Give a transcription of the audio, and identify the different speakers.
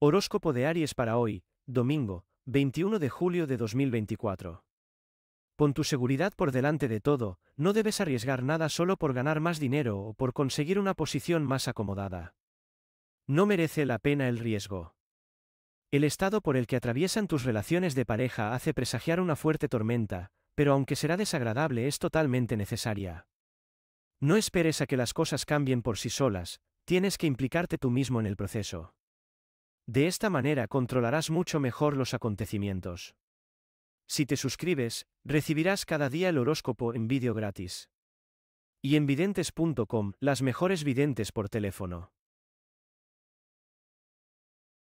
Speaker 1: Horóscopo de Aries para hoy, domingo, 21 de julio de 2024. Pon tu seguridad por delante de todo, no debes arriesgar nada solo por ganar más dinero o por conseguir una posición más acomodada. No merece la pena el riesgo. El estado por el que atraviesan tus relaciones de pareja hace presagiar una fuerte tormenta, pero aunque será desagradable es totalmente necesaria. No esperes a que las cosas cambien por sí solas, tienes que implicarte tú mismo en el proceso. De esta manera controlarás mucho mejor los acontecimientos. Si te suscribes, recibirás cada día el horóscopo en vídeo gratis. Y en videntes.com, las mejores videntes por teléfono.